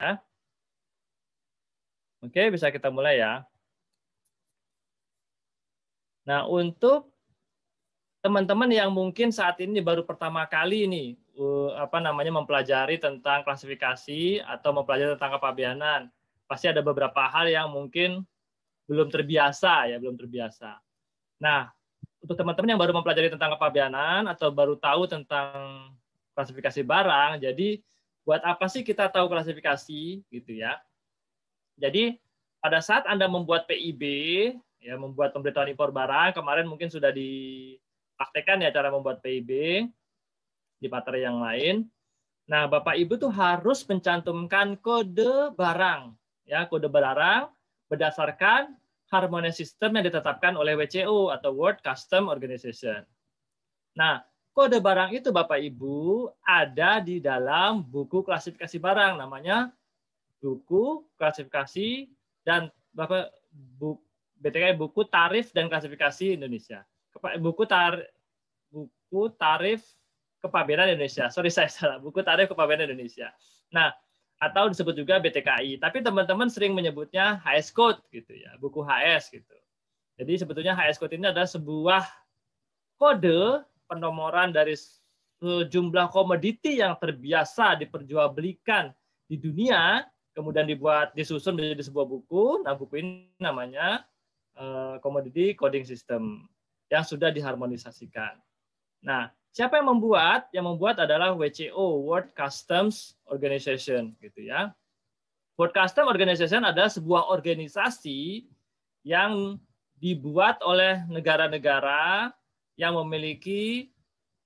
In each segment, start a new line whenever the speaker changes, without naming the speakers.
Ya. Oke, bisa kita mulai ya. Nah, untuk teman-teman yang mungkin saat ini baru pertama kali ini eh, apa namanya mempelajari tentang klasifikasi atau mempelajari tentang kepabianan, pasti ada beberapa hal yang mungkin belum terbiasa ya, belum terbiasa. Nah, untuk teman-teman yang baru mempelajari tentang kepabianan atau baru tahu tentang klasifikasi barang, jadi buat apa sih kita tahu klasifikasi gitu ya. Jadi pada saat Anda membuat PIB, ya membuat pemberitahuan impor barang, kemarin mungkin sudah dipraktekkan ya cara membuat PIB di materi yang lain. Nah, Bapak Ibu tuh harus mencantumkan kode barang, ya kode barang berdasarkan harmonis sistem yang ditetapkan oleh WCO atau World Custom Organization. Nah, Kode barang itu Bapak Ibu ada di dalam buku klasifikasi barang namanya buku klasifikasi dan Bapak bu, BTK buku tarif dan klasifikasi Indonesia. Buku tar buku tarif kepabeanan Indonesia. Sorry saya salah. Buku tarif kepabeanan Indonesia. Nah, atau disebut juga BTKI. Tapi teman-teman sering menyebutnya HS Code gitu ya, buku HS gitu. Jadi sebetulnya HS Code ini adalah sebuah kode penomoran dari sejumlah komoditi yang terbiasa diperjualbelikan di dunia, kemudian dibuat disusun menjadi sebuah buku. Nah, buku ini namanya Commodity eh, Coding System yang sudah diharmonisasikan. Nah, siapa yang membuat? Yang membuat adalah WCO, World Customs Organization, gitu ya. World Customs Organization adalah sebuah organisasi yang dibuat oleh negara-negara yang memiliki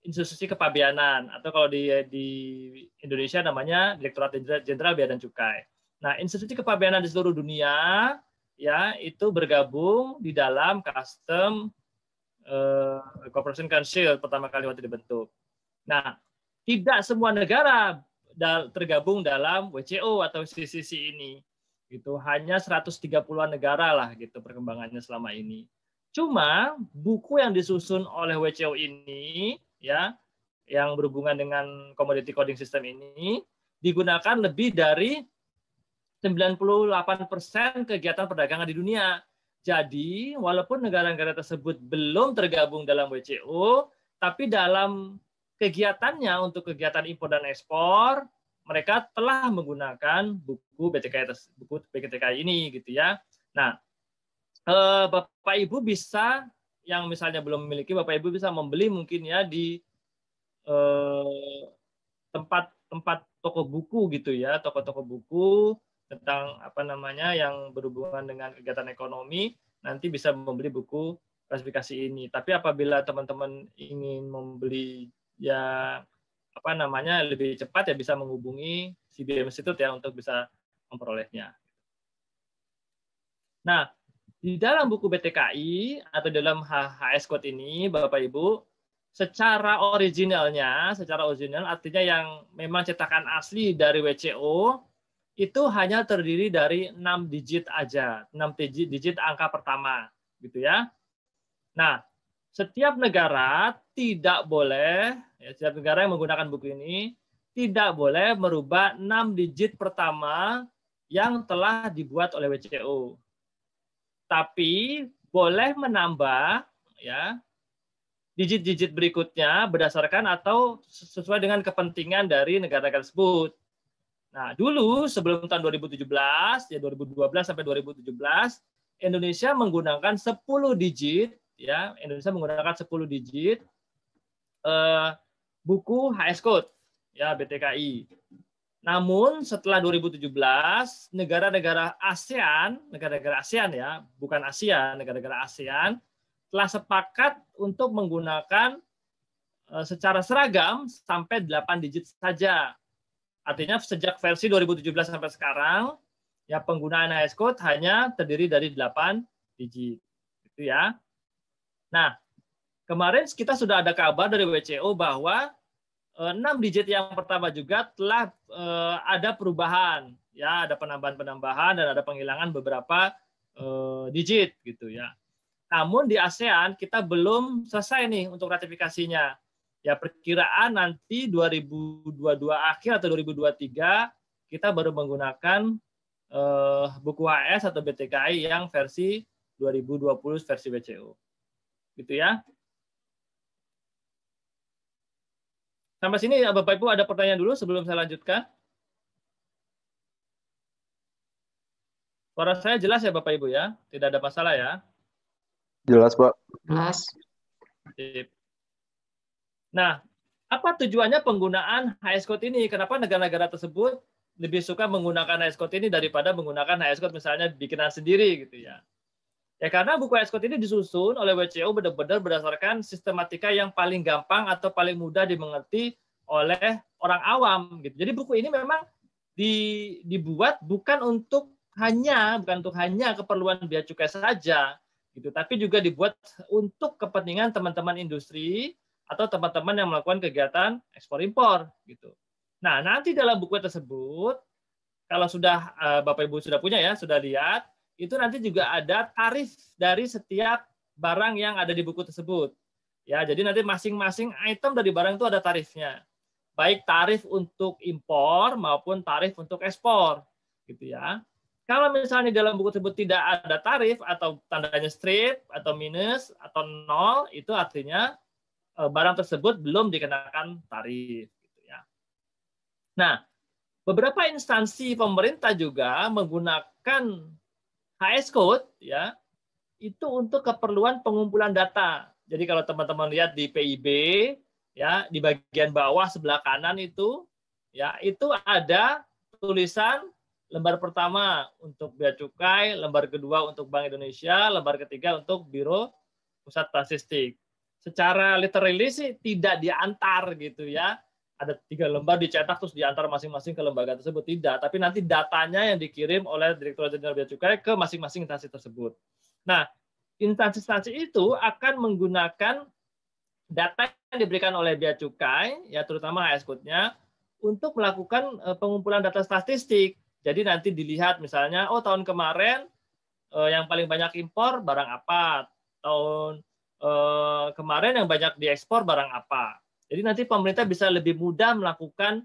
institusi kepabeanan atau kalau di, di Indonesia namanya Direktorat Jenderal Bea dan Cukai. Nah, institusi kepabeanan di seluruh dunia ya itu bergabung di dalam Custom eh, Corporation Council pertama kali waktu dibentuk. Nah, tidak semua negara tergabung dalam WCO atau CCC ini. Itu hanya 130-an negara lah gitu perkembangannya selama ini. Cuma buku yang disusun oleh WCO ini ya yang berhubungan dengan commodity coding system ini digunakan lebih dari 98% kegiatan perdagangan di dunia. Jadi, walaupun negara-negara tersebut belum tergabung dalam WCO, tapi dalam kegiatannya untuk kegiatan impor dan ekspor, mereka telah menggunakan buku BTK ini gitu ya. Nah, Eh, Bapak Ibu bisa yang misalnya belum memiliki Bapak Ibu bisa membeli mungkin ya di eh, tempat tempat toko buku gitu ya, toko-toko buku tentang apa namanya yang berhubungan dengan kegiatan ekonomi nanti bisa membeli buku klasifikasi ini. Tapi apabila teman-teman ingin membeli ya apa namanya lebih cepat ya bisa menghubungi CBM Institute ya untuk bisa memperolehnya. Nah, di dalam buku BTKI atau dalam HS Code ini, Bapak Ibu, secara originalnya, secara original artinya yang memang cetakan asli dari WCO itu hanya terdiri dari 6 digit aja, 6 digit, digit angka pertama, gitu ya. Nah, setiap negara tidak boleh, ya, setiap negara yang menggunakan buku ini tidak boleh merubah 6 digit pertama yang telah dibuat oleh WCO tapi boleh menambah ya digit-digit berikutnya berdasarkan atau sesuai dengan kepentingan dari negara-negara tersebut. Nah, dulu sebelum tahun 2017, ya 2012 sampai 2017, Indonesia menggunakan 10 digit, ya Indonesia menggunakan 10 digit eh, buku HS Code, ya BTKI. Namun setelah 2017, negara-negara ASEAN, negara-negara ASEAN ya, bukan Asia negara-negara ASEAN telah sepakat untuk menggunakan eh, secara seragam sampai 8 digit saja. Artinya sejak versi 2017 sampai sekarang, ya penggunaan AS Code hanya terdiri dari 8 digit. itu ya. Nah, kemarin kita sudah ada kabar dari WCO bahwa Eh, enam digit yang pertama juga telah uh, ada perubahan ya ada penambahan-penambahan dan ada penghilangan beberapa uh, digit gitu ya. Namun di ASEAN kita belum selesai nih untuk ratifikasinya. Ya perkiraan nanti 2022 akhir atau 2023 kita baru menggunakan uh, buku AS atau BTKI yang versi 2020 versi WCO. Gitu ya. Sampai sini Bapak Ibu ada pertanyaan dulu sebelum saya lanjutkan. Suara saya jelas ya Bapak Ibu ya? Tidak ada masalah ya? Jelas Pak. Jelas. Nah, apa tujuannya penggunaan HS Code ini? Kenapa negara-negara tersebut lebih suka menggunakan HS Code ini daripada menggunakan HS Code misalnya bikinan sendiri gitu ya? Ya karena buku Escort ini disusun oleh WCO benar-benar berdasarkan sistematika yang paling gampang atau paling mudah dimengerti oleh orang awam gitu. Jadi buku ini memang dibuat bukan untuk hanya bukan untuk hanya keperluan bea cukai saja gitu, tapi juga dibuat untuk kepentingan teman-teman industri atau teman-teman yang melakukan kegiatan ekspor impor gitu. Nah, nanti dalam buku tersebut kalau sudah eh, Bapak Ibu sudah punya ya, sudah lihat itu nanti juga ada tarif dari setiap barang yang ada di buku tersebut. Ya, jadi nanti masing-masing item dari barang itu ada tarifnya. Baik tarif untuk impor maupun tarif untuk ekspor, gitu ya. Kalau misalnya dalam buku tersebut tidak ada tarif atau tandanya strip atau minus atau nol, itu artinya e, barang tersebut belum dikenakan tarif, gitu ya. Nah, beberapa instansi pemerintah juga menggunakan HS Code ya itu untuk keperluan pengumpulan data. Jadi kalau teman-teman lihat di PIB ya di bagian bawah sebelah kanan itu ya itu ada tulisan lembar pertama untuk bea cukai, lembar kedua untuk Bank Indonesia, lembar ketiga untuk Biro Pusat Statistik. Secara literally sih tidak diantar gitu ya ada tiga lembar dicetak terus diantar masing-masing ke lembaga tersebut tidak tapi nanti datanya yang dikirim oleh Direktur Jenderal Bea Cukai ke masing-masing instansi tersebut nah instansi-instansi itu akan menggunakan data yang diberikan oleh Bea Cukai ya terutama AS Code-nya untuk melakukan eh, pengumpulan data statistik jadi nanti dilihat misalnya oh tahun kemarin eh, yang paling banyak impor barang apa tahun eh, kemarin yang banyak diekspor barang apa jadi nanti pemerintah bisa lebih mudah melakukan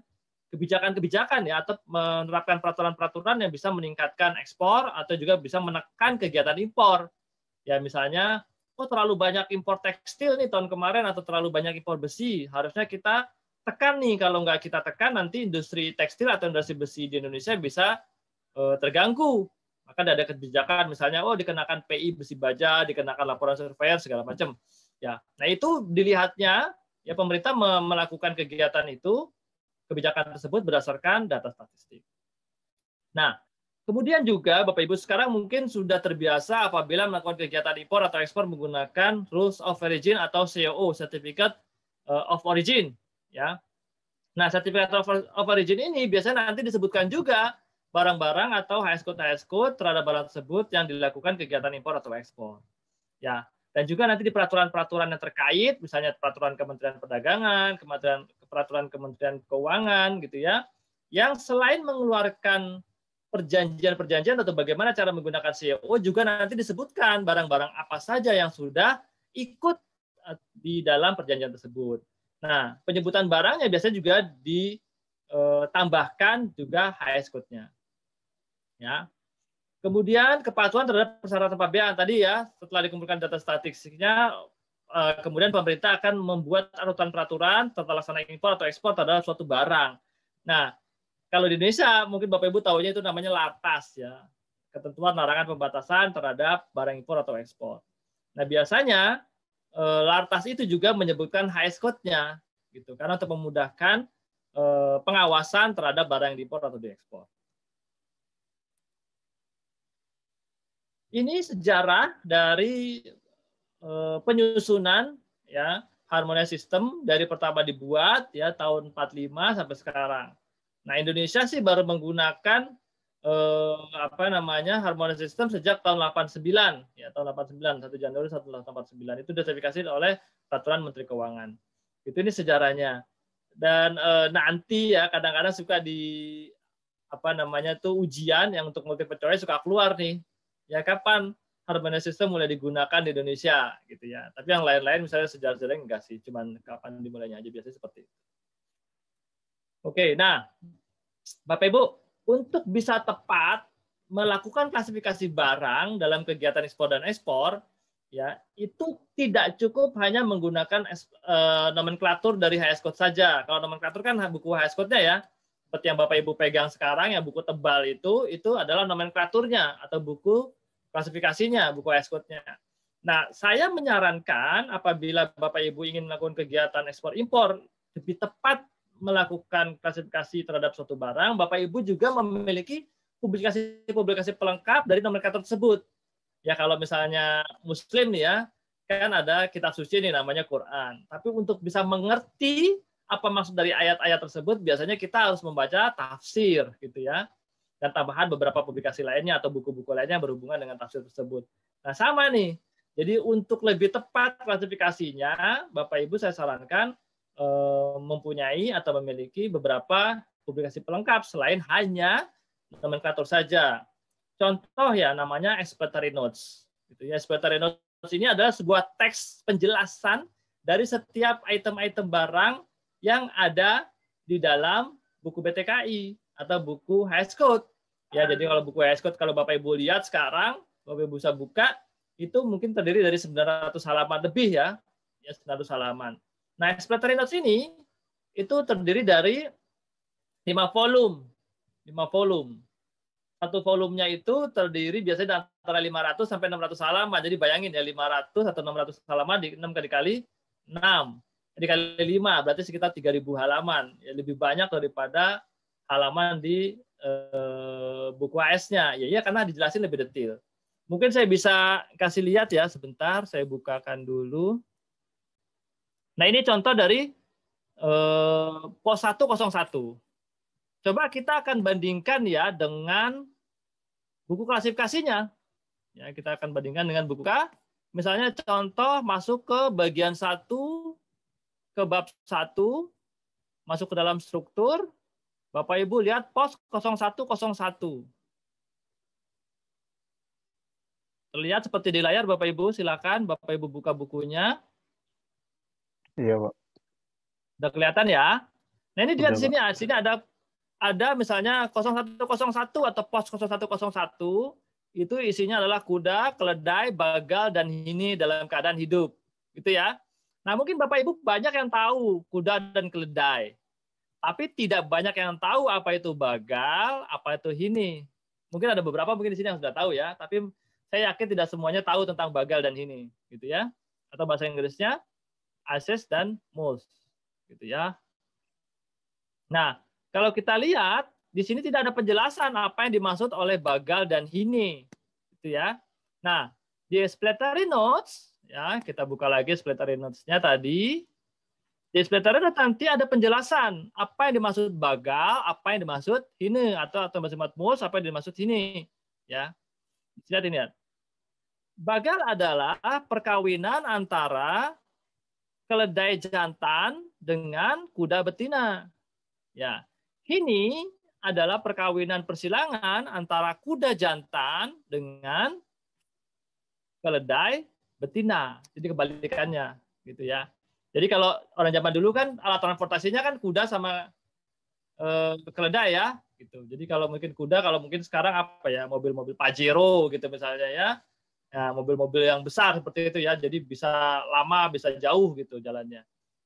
kebijakan-kebijakan ya atau menerapkan peraturan-peraturan yang bisa meningkatkan ekspor atau juga bisa menekan kegiatan impor. Ya misalnya, oh terlalu banyak impor tekstil nih tahun kemarin atau terlalu banyak impor besi, harusnya kita tekan nih kalau nggak kita tekan nanti industri tekstil atau industri besi di Indonesia bisa eh, terganggu. Maka ada kebijakan misalnya oh dikenakan PI besi baja, dikenakan laporan surveyor segala macam. Ya. Nah, itu dilihatnya Ya pemerintah melakukan kegiatan itu kebijakan tersebut berdasarkan data statistik. Nah, kemudian juga Bapak Ibu sekarang mungkin sudah terbiasa apabila melakukan kegiatan impor atau ekspor menggunakan Rules of Origin atau COO (Certificate eh, of Origin ya. Nah, sertifikat of, origin ini biasanya nanti disebutkan juga barang-barang atau HS code HS code terhadap barang tersebut yang dilakukan kegiatan impor atau ekspor. Ya. Dan juga nanti di peraturan-peraturan yang terkait, misalnya peraturan Kementerian Perdagangan, Kementerian, peraturan Kementerian Keuangan, gitu ya, yang selain mengeluarkan perjanjian-perjanjian atau bagaimana cara menggunakan CEO juga nanti disebutkan barang-barang apa saja yang sudah ikut eh, di dalam perjanjian tersebut. Nah, penyebutan barangnya biasanya juga ditambahkan eh, juga HS code-nya. Ya. Kemudian kepatuhan terhadap persyaratan pembiayaan tadi ya, setelah dikumpulkan data statistiknya, eh, kemudian pemerintah akan membuat aturan peraturan tentang laksana impor atau ekspor terhadap suatu barang. Nah, kalau di Indonesia mungkin Bapak Ibu tahunya itu namanya lapas ya, ketentuan larangan pembatasan terhadap barang impor atau ekspor. Nah, biasanya eh, Lartas itu juga menyebutkan HS code-nya gitu, karena untuk memudahkan eh, pengawasan terhadap barang yang diimpor atau diekspor. Ini sejarah dari eh, penyusunan ya harmonia sistem dari pertama dibuat ya tahun 45 sampai sekarang. Nah, Indonesia sih baru menggunakan eh, apa namanya harmonia sistem sejak tahun 89 ya tahun 89 1 Januari 1989 itu disertifikasi oleh peraturan Menteri Keuangan. Itu ini sejarahnya. Dan eh, nanti ya kadang-kadang suka di apa namanya tuh ujian yang untuk multiple choice suka keluar nih ya kapan harmonis sistem mulai digunakan di Indonesia gitu ya. Tapi yang lain-lain misalnya sejarah-sejarah enggak sih, cuman kapan dimulainya aja biasanya seperti itu. Oke, nah Bapak Ibu, untuk bisa tepat melakukan klasifikasi barang dalam kegiatan ekspor dan ekspor, ya itu tidak cukup hanya menggunakan eh, nomenklatur dari HS Code saja. Kalau nomenklatur kan buku HS Code-nya ya, seperti yang Bapak Ibu pegang sekarang ya buku tebal itu itu adalah nomenklaturnya atau buku klasifikasinya, buku escode-nya. Nah, saya menyarankan apabila Bapak Ibu ingin melakukan kegiatan ekspor impor lebih tepat melakukan klasifikasi terhadap suatu barang, Bapak Ibu juga memiliki publikasi-publikasi pelengkap dari nomenklatur tersebut. Ya kalau misalnya muslim nih ya, kan ada kitab suci ini namanya Quran. Tapi untuk bisa mengerti apa maksud dari ayat-ayat tersebut biasanya kita harus membaca tafsir gitu ya dan tambahan beberapa publikasi lainnya atau buku-buku lainnya berhubungan dengan tafsir tersebut. Nah sama nih, jadi untuk lebih tepat klasifikasinya, Bapak Ibu saya sarankan eh, mempunyai atau memiliki beberapa publikasi pelengkap selain hanya nomenklatur saja. Contoh ya namanya expertary notes. Gitu ya, expertary notes ini adalah sebuah teks penjelasan dari setiap item-item barang yang ada di dalam buku BTKI atau buku HS Code. Ya, ah. jadi kalau buku HS Code kalau Bapak Ibu lihat sekarang, Bapak Ibu bisa buka, itu mungkin terdiri dari 900 halaman lebih ya. Ya, 900 halaman. Nah, explanatory notes ini itu terdiri dari 5 volume. 5 volume. Satu volumenya itu terdiri biasanya antara 500 sampai 600 halaman. Jadi bayangin ya 500 atau 600 halaman di 6 kali kali 6 dikali lima, berarti sekitar 3000 halaman ya, lebih banyak daripada halaman di eh, buku AS-nya ya, ya karena dijelasin lebih detail mungkin saya bisa kasih lihat ya sebentar saya bukakan dulu nah ini contoh dari eh, pos 101 coba kita akan bandingkan ya dengan buku klasifikasinya ya kita akan bandingkan dengan buku K misalnya contoh masuk ke bagian satu ke bab 1, masuk ke dalam struktur. Bapak Ibu lihat pos 0101. Terlihat seperti di layar Bapak Ibu, silakan Bapak Ibu buka bukunya. Iya, Pak. Sudah kelihatan ya? Nah, ini lihat di sini, ah, di sini ada ada misalnya 0101 atau pos 0101 itu isinya adalah kuda, keledai, bagal dan ini dalam keadaan hidup. Gitu ya. Nah, mungkin Bapak Ibu banyak yang tahu kuda dan keledai. Tapi tidak banyak yang tahu apa itu bagal, apa itu hini. Mungkin ada beberapa mungkin di sini yang sudah tahu ya, tapi saya yakin tidak semuanya tahu tentang bagal dan hini, gitu ya. Atau bahasa Inggrisnya assess dan moles, gitu ya. Nah, kalau kita lihat di sini tidak ada penjelasan apa yang dimaksud oleh bagal dan hini, gitu ya. Nah, di explanatory notes Ya, kita buka lagi splattery notes-nya tadi. Di splattery notes nanti ada penjelasan apa yang dimaksud bagal, apa yang dimaksud hine atau atau bahasa matmus apa yang dimaksud sini. Ya. Lihat ini. Ya. Bagal adalah perkawinan antara keledai jantan dengan kuda betina. Ya. Ini adalah perkawinan persilangan antara kuda jantan dengan keledai betina. Jadi kebalikannya gitu ya. Jadi kalau orang zaman dulu kan alat transportasinya kan kuda sama eh, keledai ya gitu. Jadi kalau mungkin kuda kalau mungkin sekarang apa ya mobil-mobil Pajero gitu misalnya ya. ya. mobil-mobil yang besar seperti itu ya. Jadi bisa lama, bisa jauh gitu jalannya.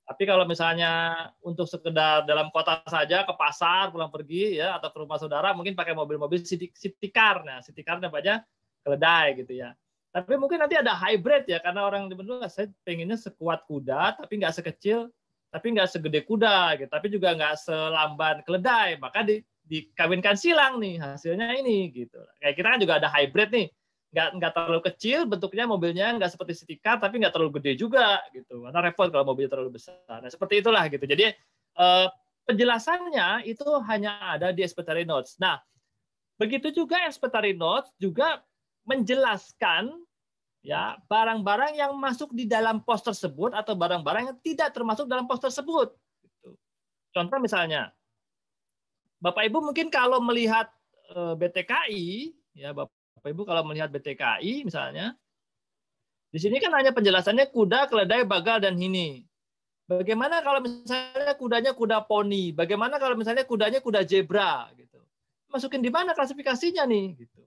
Tapi kalau misalnya untuk sekedar dalam kota saja ke pasar pulang pergi ya atau ke rumah saudara mungkin pakai mobil-mobil city, city car. Nah, city car namanya keledai gitu ya. Tapi mungkin nanti ada hybrid ya, karena orang berdua saya pengennya sekuat kuda, tapi nggak sekecil, tapi nggak segede kuda, gitu. tapi juga nggak selamban keledai. Maka di, dikawinkan silang nih hasilnya ini gitu. Kayak kita kan juga ada hybrid nih, nggak nggak terlalu kecil bentuknya mobilnya nggak seperti car, tapi nggak terlalu gede juga gitu. Karena repot kalau mobilnya terlalu besar. Nah seperti itulah gitu. Jadi eh, penjelasannya itu hanya ada di expertary Notes. Nah begitu juga expertary Notes juga menjelaskan ya barang-barang yang masuk di dalam pos tersebut atau barang-barang yang tidak termasuk dalam pos tersebut. Gitu. Contoh misalnya, Bapak Ibu mungkin kalau melihat e, BTKI, ya Bapak Ibu kalau melihat BTKI misalnya, di sini kan hanya penjelasannya kuda, keledai, bagal, dan hini. Bagaimana kalau misalnya kudanya kuda poni? Bagaimana kalau misalnya kudanya kuda zebra? Gitu. Masukin di mana klasifikasinya nih? Gitu.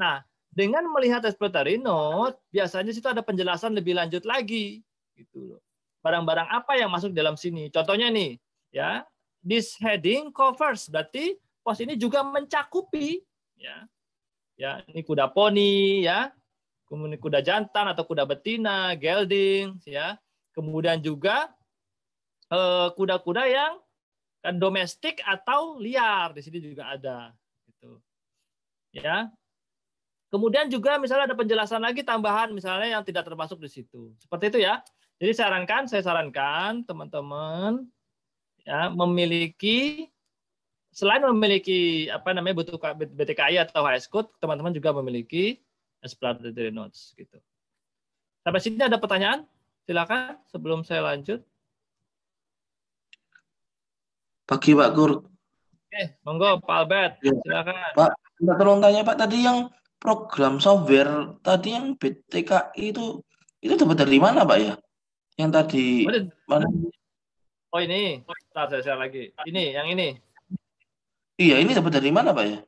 Nah, dengan melihat respiratory note, biasanya situ ada penjelasan lebih lanjut lagi. Gitu loh. Barang-barang apa yang masuk dalam sini? Contohnya nih, ya, this heading covers berarti pos ini juga mencakupi, ya, ya, ini kuda poni, ya, kemudian kuda jantan atau kuda betina, gelding, ya, kemudian juga eh, kuda-kuda eh, yang kan domestik atau liar di sini juga ada, gitu, ya. Kemudian juga misalnya ada penjelasan lagi tambahan misalnya yang tidak termasuk di situ. Seperti itu ya. Jadi saya sarankan, saya sarankan teman-teman ya memiliki selain memiliki apa namanya butuh BTKI atau HS Code, teman-teman juga memiliki explanatory notes gitu. Sampai sini ada pertanyaan? Silakan sebelum saya lanjut. Pagi Pak Gur. Oke, monggo Pak Albert, ya. silakan. Pak, minta tolong tanya Pak tadi yang program software tadi yang BTKI itu itu dapat dari mana, Pak ya? Yang tadi mana? Oh ini, Bentar, saya saya lagi. Ini, yang ini. Iya, ini dapat dari mana, Pak ya?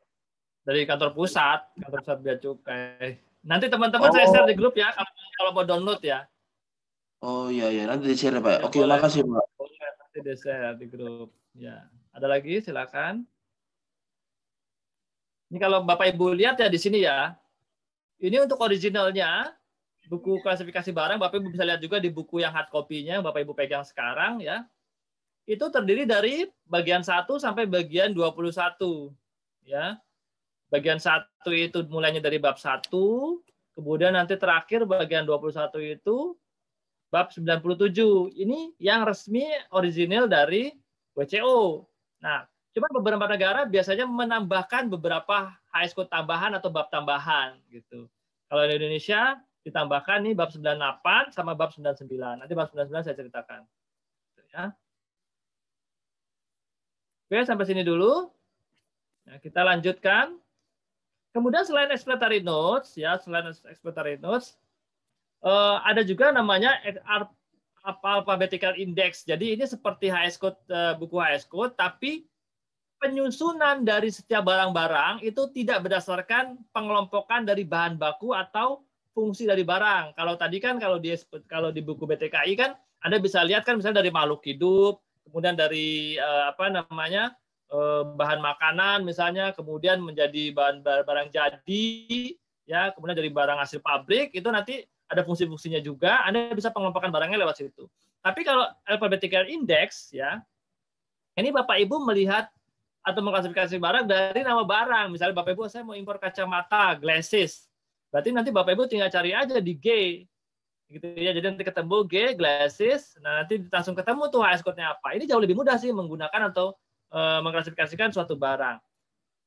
Dari kantor pusat, kantor pusat bea cukai. Nanti teman-teman oh. saya share di grup ya, kalau, kalau mau download ya. Oh iya iya, nanti di share Pak. Ya, Oke, boleh. makasih Pak. Boleh, nanti di share di grup. Ya, ada lagi silakan. Ini kalau Bapak Ibu lihat ya di sini ya. Ini untuk originalnya buku klasifikasi barang Bapak Ibu bisa lihat juga di buku yang hard copy-nya Bapak Ibu pegang sekarang ya. Itu terdiri dari bagian 1 sampai bagian 21 ya. Bagian 1 itu mulainya dari bab 1, kemudian nanti terakhir bagian 21 itu bab 97. Ini yang resmi original dari WCO. Nah, Cuma beberapa negara biasanya menambahkan beberapa high school tambahan atau bab tambahan gitu. Kalau di Indonesia ditambahkan nih bab 98 sama bab 99. Nanti bab 99 saya ceritakan. Gitu ya. Oke, sampai sini dulu. Nah, kita lanjutkan. Kemudian selain explanatory notes ya, selain explanatory notes uh, ada juga namanya alphabetical index. Jadi ini seperti HS code eh, buku HS code tapi penyusunan dari setiap barang-barang itu tidak berdasarkan pengelompokan dari bahan baku atau fungsi dari barang. Kalau tadi kan kalau di kalau di buku BTKI kan Anda bisa lihat kan misalnya dari makhluk hidup, kemudian dari eh, apa namanya? Eh, bahan makanan misalnya, kemudian menjadi bahan barang jadi ya, kemudian dari barang hasil pabrik itu nanti ada fungsi-fungsinya juga, Anda bisa pengelompokan barangnya lewat situ. Tapi kalau alphabetical index ya, ini Bapak Ibu melihat atau mengklasifikasi barang dari nama barang. Misalnya Bapak Ibu saya mau impor kacamata, glasses. Berarti nanti Bapak Ibu tinggal cari aja di G. Gitu ya. Jadi nanti ketemu G, glasses. Nah, nanti langsung ketemu tuh HS code-nya apa. Ini jauh lebih mudah sih menggunakan atau e, mengklasifikasikan suatu barang.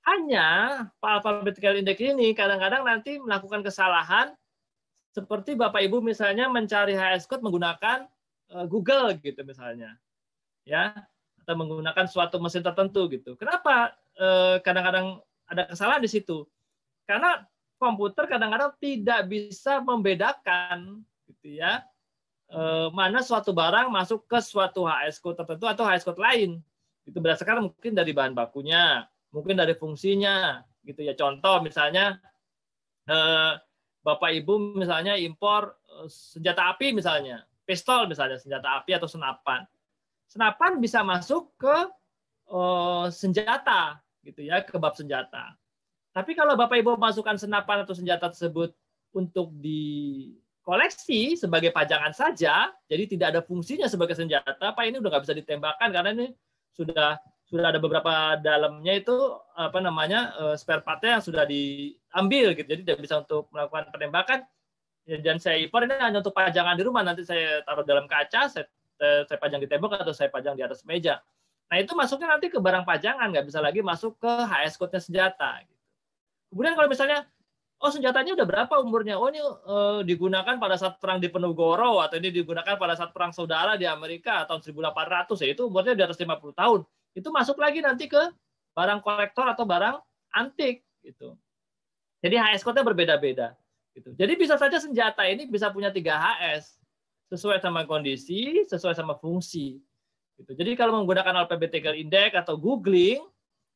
Hanya alphabetical index ini kadang-kadang nanti melakukan kesalahan seperti Bapak Ibu misalnya mencari HS code menggunakan e, Google gitu misalnya. Ya, atau menggunakan suatu mesin tertentu gitu. Kenapa eh, kadang-kadang ada kesalahan di situ? Karena komputer kadang-kadang tidak bisa membedakan gitu ya eh, mana suatu barang masuk ke suatu HS code tertentu atau HS code lain. Itu berdasarkan mungkin dari bahan bakunya, mungkin dari fungsinya gitu ya. Contoh misalnya eh, Bapak Ibu misalnya impor senjata api misalnya, pistol misalnya, senjata api atau senapan senapan bisa masuk ke uh, senjata gitu ya, ke bab senjata. Tapi kalau Bapak Ibu masukkan senapan atau senjata tersebut untuk di koleksi sebagai pajangan saja, jadi tidak ada fungsinya sebagai senjata, Pak ini udah nggak bisa ditembakkan karena ini sudah sudah ada beberapa dalamnya itu apa namanya eh, spare partnya yang sudah diambil gitu jadi tidak bisa untuk melakukan penembakan ya, dan saya impor ini hanya untuk pajangan di rumah nanti saya taruh dalam kaca saya saya pajang di tembok atau saya pajang di atas meja. Nah itu masuknya nanti ke barang pajangan, nggak bisa lagi masuk ke HS code-nya senjata. Gitu. Kemudian kalau misalnya, oh senjatanya udah berapa umurnya? Oh ini eh, digunakan pada saat perang di Penugoro, atau ini digunakan pada saat perang saudara di Amerika tahun 1800, ya itu umurnya di atas 50 tahun. Itu masuk lagi nanti ke barang kolektor atau barang antik. gitu. Jadi HS code-nya berbeda-beda. Gitu. Jadi bisa saja senjata ini bisa punya tiga HS sesuai sama kondisi, sesuai sama fungsi. Gitu. Jadi kalau menggunakan alphabetical index atau googling,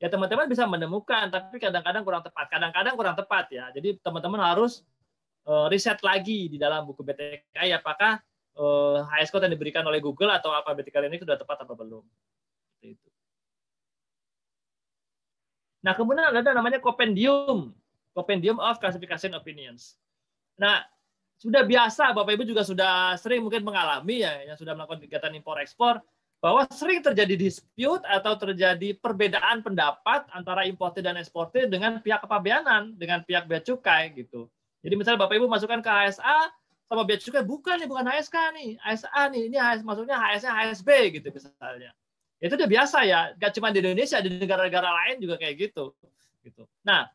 ya teman-teman bisa menemukan, tapi kadang-kadang kurang tepat. Kadang-kadang kurang tepat ya. Jadi teman-teman harus eh, riset lagi di dalam buku BTKI apakah HS eh, code yang diberikan oleh Google atau alphabetical index sudah tepat atau belum. Nah, kemudian ada namanya compendium, compendium of classification opinions. Nah, sudah biasa Bapak Ibu juga sudah sering mungkin mengalami ya yang sudah melakukan kegiatan impor ekspor bahwa sering terjadi dispute atau terjadi perbedaan pendapat antara importer dan eksportir dengan pihak kepabeanan, dengan pihak bea cukai gitu. Jadi misalnya Bapak Ibu masukkan ke HSA sama bea cukai bukan nih bukan HSK nih, HSA nih, ini HS masuknya HSA HSB gitu misalnya. Itu udah biasa ya, gak cuma di Indonesia, di negara-negara lain juga kayak gitu gitu. Nah,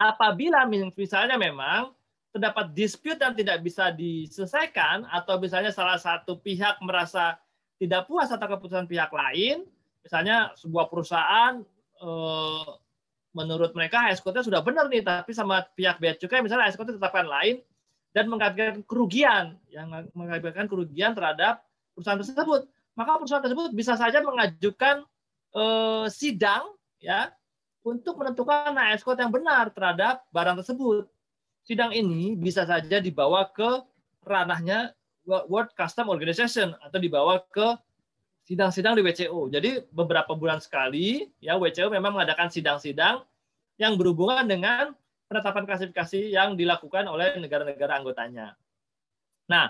apabila misalnya memang terdapat dispute yang tidak bisa diselesaikan atau misalnya salah satu pihak merasa tidak puas atas keputusan pihak lain, misalnya sebuah perusahaan eh, menurut mereka HS nya sudah benar nih, tapi sama pihak bea cukai misalnya HS code tetapkan lain dan mengakibatkan kerugian yang mengakibatkan kerugian terhadap perusahaan tersebut, maka perusahaan tersebut bisa saja mengajukan eh, sidang ya untuk menentukan HS yang benar terhadap barang tersebut sidang ini bisa saja dibawa ke ranahnya World Custom Organization atau dibawa ke sidang-sidang di WCO. Jadi beberapa bulan sekali ya WCO memang mengadakan sidang-sidang yang berhubungan dengan penetapan klasifikasi yang dilakukan oleh negara-negara anggotanya. Nah,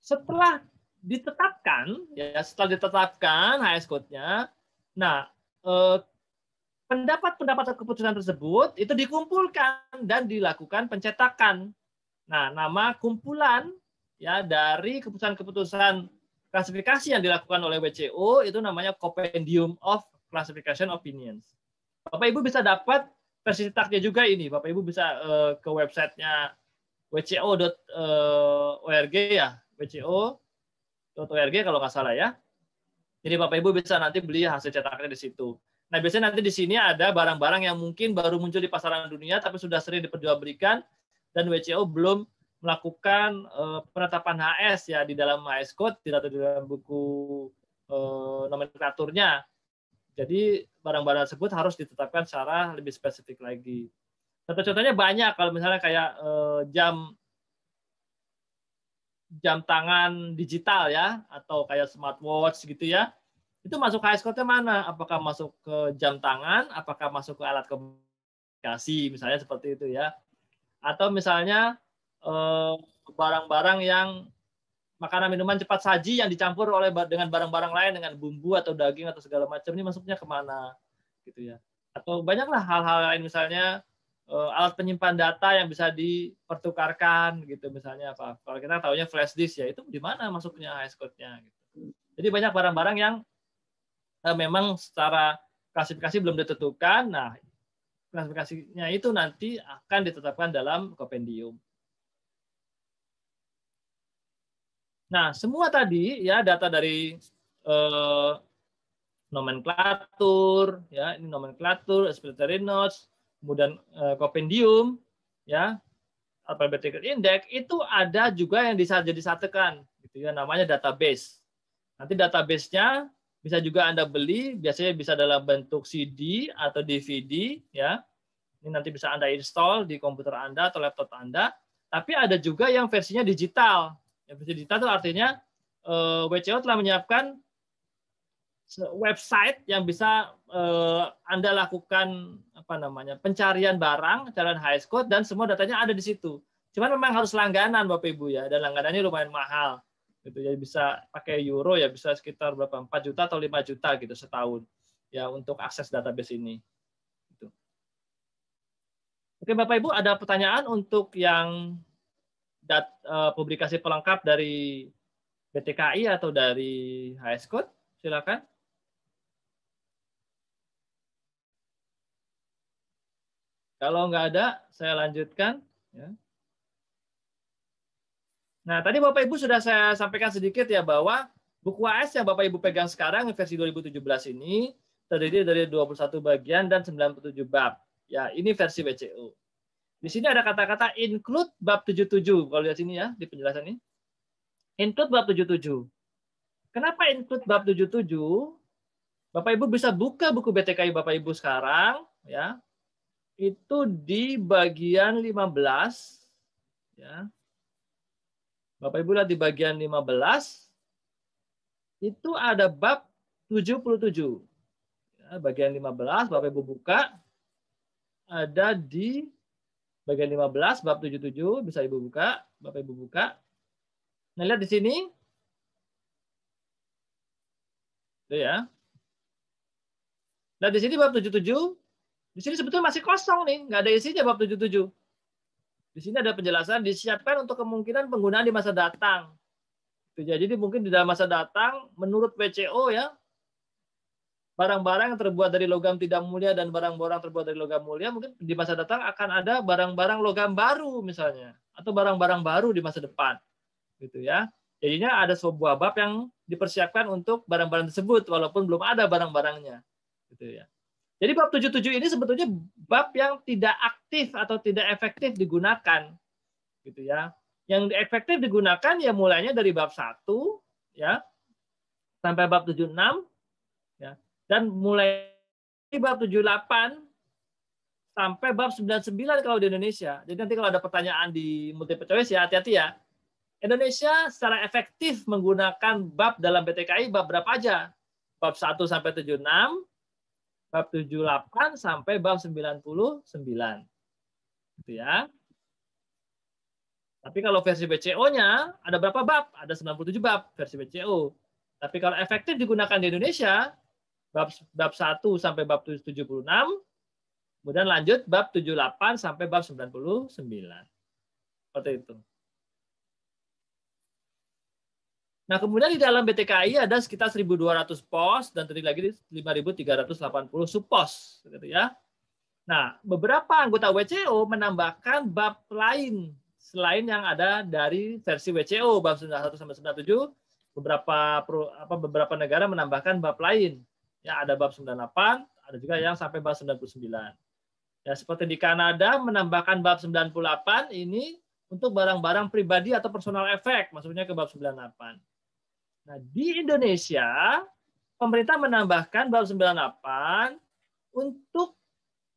setelah ditetapkan ya setelah ditetapkan HS code-nya, nah eh, pendapat-pendapat atau keputusan tersebut itu dikumpulkan dan dilakukan pencetakan. Nah, nama kumpulan ya dari keputusan-keputusan klasifikasi yang dilakukan oleh WCO itu namanya Compendium of Classification Opinions. Bapak Ibu bisa dapat versi cetaknya juga ini. Bapak Ibu bisa uh, ke websitenya wco.org eh, ya, wco.org kalau nggak salah ya. Jadi Bapak Ibu bisa nanti beli hasil cetaknya di situ. Nah, biasanya nanti di sini ada barang-barang yang mungkin baru muncul di pasaran dunia tapi sudah sering diperjualbelikan dan WCO belum melakukan uh, penetapan HS ya di dalam HS Code, tidak di dalam buku uh, nomenklaturnya. Jadi barang-barang tersebut harus ditetapkan secara lebih spesifik lagi. Contoh-contohnya banyak kalau misalnya kayak uh, jam jam tangan digital ya atau kayak smartwatch gitu ya itu masuk HSK mana? Apakah masuk ke jam tangan? Apakah masuk ke alat komunikasi? Misalnya seperti itu ya. Atau misalnya eh, barang-barang yang makanan minuman cepat saji yang dicampur oleh dengan barang-barang lain dengan bumbu atau daging atau segala macam ini masuknya kemana gitu ya atau banyaklah hal-hal lain misalnya eh, alat penyimpan data yang bisa dipertukarkan gitu misalnya apa kalau kita tahunya flash disk ya itu di mana masuknya HS code-nya gitu. Jadi banyak barang-barang yang Eh, memang secara klasifikasi belum ditentukan. Nah, klasifikasinya itu nanti akan ditetapkan dalam kompendium. Nah, semua tadi ya data dari eh, nomenklatur, ya ini nomenklatur, explanatory notes, kemudian eh, kompendium, ya alphabetic index itu ada juga yang bisa jadi satekan, gitu ya namanya database. Nanti databasenya bisa juga Anda beli, biasanya bisa dalam bentuk CD atau DVD ya. Ini nanti bisa Anda install di komputer Anda atau laptop Anda. Tapi ada juga yang versinya digital. Yang versi digital itu artinya eh, WCO telah menyiapkan website yang bisa eh, Anda lakukan apa namanya pencarian barang, jalan high score dan semua datanya ada di situ. Cuman memang harus langganan Bapak Ibu ya, dan langganannya lumayan mahal gitu ya bisa pakai euro ya bisa sekitar berapa 4 juta atau 5 juta gitu setahun ya untuk akses database ini gitu. Oke Bapak Ibu ada pertanyaan untuk yang dat, eh, publikasi pelengkap dari BTKI atau dari HS Code silakan. Kalau nggak ada, saya lanjutkan. Ya. Nah, tadi Bapak Ibu sudah saya sampaikan sedikit ya bahwa buku AS yang Bapak Ibu pegang sekarang versi 2017 ini terdiri dari 21 bagian dan 97 bab. Ya, ini versi WCU. Di sini ada kata-kata include bab 77. Kalau lihat sini ya di penjelasan ini. Include bab 77. Kenapa include bab 77? Bapak Ibu bisa buka buku BTKI Bapak Ibu sekarang ya. Itu di bagian 15 ya. Bapak Ibu lihat di bagian 15 itu ada bab 77. Ya, bagian 15 Bapak Ibu buka ada di bagian 15 bab 77 bisa Ibu buka, Bapak Ibu buka. Nah, lihat di sini. Itu ya. Nah, di sini bab 77 di sini sebetulnya masih kosong nih, nggak ada isinya bab 77. Di sini ada penjelasan disiapkan untuk kemungkinan penggunaan di masa datang. Jadi mungkin di dalam masa datang, menurut WCO ya, barang-barang yang terbuat dari logam tidak mulia dan barang-barang terbuat dari logam mulia, mungkin di masa datang akan ada barang-barang logam baru misalnya, atau barang-barang baru di masa depan, gitu ya. Jadinya ada sebuah bab yang dipersiapkan untuk barang-barang tersebut, walaupun belum ada barang-barangnya, gitu ya. Jadi bab 77 ini sebetulnya bab yang tidak aktif atau tidak efektif digunakan. Gitu ya. Yang efektif digunakan ya mulainya dari bab 1 ya sampai bab 76 ya. Dan mulai bab 78 sampai bab 99 kalau di Indonesia. Jadi nanti kalau ada pertanyaan di multiple choice ya hati-hati ya. Indonesia secara efektif menggunakan bab dalam BTKI bab berapa aja? Bab 1 sampai 76, bab 78 sampai bab 99. Gitu ya. Tapi kalau versi BCO-nya ada berapa bab? Ada 97 bab versi BCO. Tapi kalau efektif digunakan di Indonesia bab bab 1 sampai bab 76, kemudian lanjut bab 78 sampai bab 99. Seperti itu. Nah, kemudian di dalam BTKI ada sekitar 1.200 pos dan tadi lagi 5.380 subpos, gitu ya. Nah, beberapa anggota WCO menambahkan bab lain selain yang ada dari versi WCO bab 91 sampai 97, beberapa apa beberapa negara menambahkan bab lain. Ya, ada bab 98, ada juga yang sampai bab 99. Ya, seperti di Kanada menambahkan bab 98 ini untuk barang-barang pribadi atau personal efek, maksudnya ke bab 98. Nah, di Indonesia, pemerintah menambahkan bab 98 untuk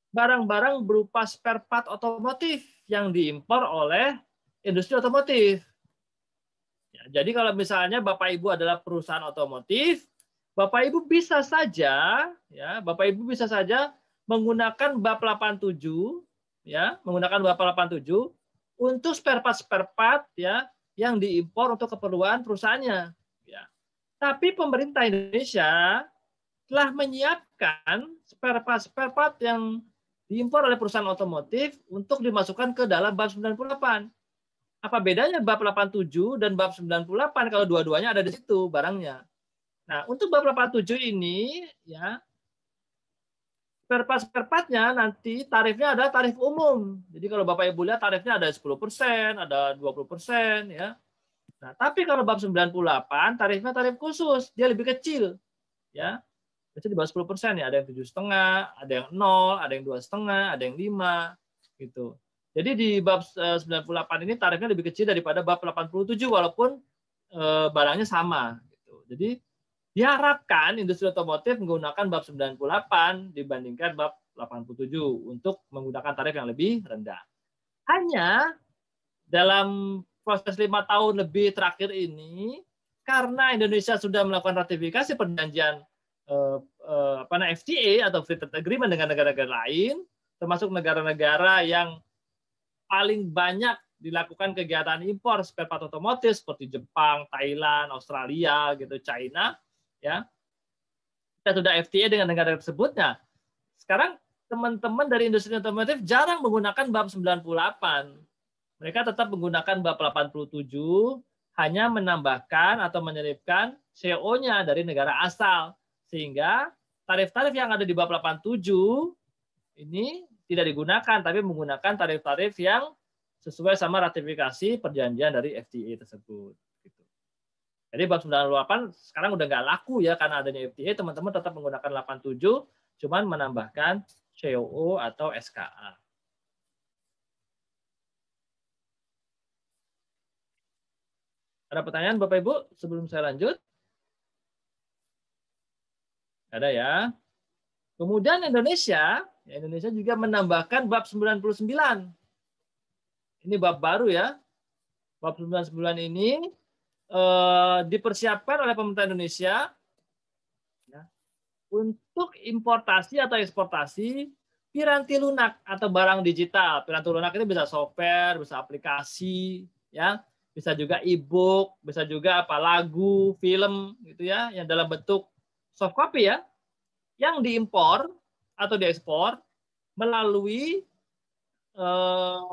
barang-barang berupa spare part otomotif yang diimpor oleh industri otomotif. Ya, jadi kalau misalnya Bapak Ibu adalah perusahaan otomotif, Bapak Ibu bisa saja ya, Bapak Ibu bisa saja menggunakan bab 87 ya, menggunakan bab 87 untuk spare part spare part ya yang diimpor untuk keperluan perusahaannya. Tapi pemerintah Indonesia telah menyiapkan spare part spare part yang diimpor oleh perusahaan otomotif untuk dimasukkan ke dalam bab 98. Apa bedanya bab 87 dan bab 98 kalau dua-duanya ada di situ barangnya? Nah, untuk bab 87 ini ya spare part spare partnya nanti tarifnya ada tarif umum. Jadi kalau Bapak Ibu lihat tarifnya ada 10%, ada 20% ya. Nah, tapi kalau bab 98 tarifnya tarif khusus, dia lebih kecil. Ya. Itu di bawah 10% ya, ada yang tujuh setengah, ada yang nol, ada yang dua setengah, ada yang lima, gitu. Jadi di bab 98 eh, ini tarifnya lebih kecil daripada bab 87 walaupun eh, barangnya sama. Gitu. Jadi diharapkan industri otomotif menggunakan bab 98 dibandingkan bab 87 untuk menggunakan tarif yang lebih rendah. Hanya dalam proses lima tahun lebih terakhir ini karena Indonesia sudah melakukan ratifikasi perjanjian eh, eh, apa namanya FTA atau Free Trade Agreement dengan negara-negara lain, termasuk negara-negara yang paling banyak dilakukan kegiatan impor spare part otomotif seperti Jepang, Thailand, Australia, gitu, China, ya. Kita sudah FTA dengan negara tersebutnya. Sekarang teman-teman dari industri otomotif jarang menggunakan bab 98 mereka tetap menggunakan bab 87 hanya menambahkan atau menyelipkan CO-nya dari negara asal sehingga tarif-tarif yang ada di bab 87 ini tidak digunakan tapi menggunakan tarif-tarif yang sesuai sama ratifikasi perjanjian dari FTA tersebut. Gitu. Jadi bab 98 sekarang udah nggak laku ya karena adanya FTA, teman-teman tetap menggunakan 87, cuman menambahkan COO atau SKA. Ada pertanyaan Bapak Ibu sebelum saya lanjut? Ada ya. Kemudian Indonesia, ya, Indonesia juga menambahkan bab 99. Ini bab baru ya. Bab 99 ini eh, dipersiapkan oleh pemerintah Indonesia ya, untuk importasi atau eksportasi piranti lunak atau barang digital. Piranti lunak itu bisa software, bisa aplikasi, ya bisa juga e-book, bisa juga apa lagu, film gitu ya yang dalam bentuk soft copy ya yang diimpor atau diekspor melalui uh,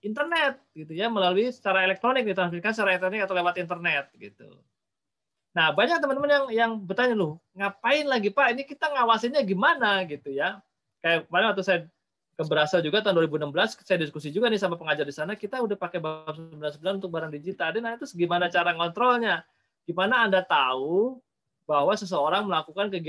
internet gitu ya, melalui secara elektronik ditransmisikan secara elektronik atau lewat internet gitu. Nah, banyak teman-teman yang yang bertanya loh, ngapain lagi Pak? Ini kita ngawasinnya gimana gitu ya? Kayak kemarin waktu saya keberasa juga tahun 2016 saya diskusi juga nih sama pengajar di sana kita udah pakai bab 99 untuk barang digital dan nah, itu gimana cara ngontrolnya gimana anda tahu bahwa seseorang melakukan kegiatan